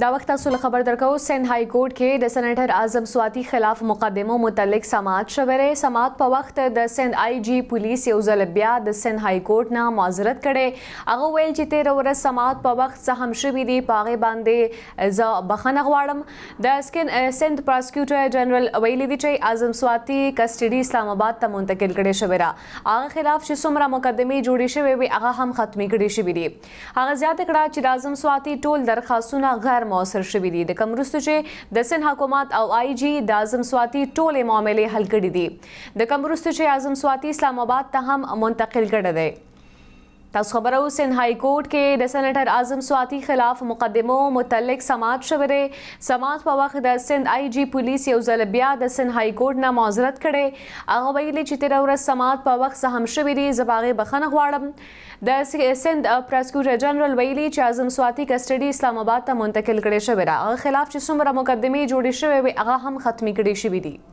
دا وخت تاسو له خبر درکو سند های کورټ کې د سېنټر اعظم سواتی خلاف مقدمو متعلق سماعت شوره سماعت په وخت د سند آی جی پولیس یو ځل بیا د سند های کورټ نه معذرت کړي هغه ویل چې تیر ورځ سماعت په وخت څه هم شوی دی پاغه باندې ز بخنه غواړم د سکن سند پراسکیوټر جنرال ویلی دی چې اعظم سواتی کسټډي اسلام آباد ته منتقل کړي شوره هغه خلاف چې څومره مقدمه جوړی شوی وي هغه هم ختمي کړي شوی دی هغه زیاته کړه چې اعظم سواتی ټول درخواستونه غیر موثر شوي دي د کوم وروسته چې د سن حکومت او آی جی د اعظم سواتي ټولې معاملې حل کړې دي د کوم وروسته چې اعظم سواتي اسلام آباد ته هم منتقل کړه دی تاسو خبره اوس ان های کورټ کې د سېنټر اعظم سواتی خلاف مقدمو متعلق سماعت شوره سماعت په وخت د سند آی جی پولیس یو ځل بیا د سند های کورټ نه معذرت کړي هغه ویلي چې تیر ورځ سماعت په وخت سهم شوې دي زباغه بخنه غواړم د سند پرسکیوټر جنرال ویلي چې اعظم سواتی کسټډي اسلام آباد ته منتقل کړي شوی را هغه خلاف چې څومره مقدمه جوړې شوې وي هغه هم ختمي کړي شوې دي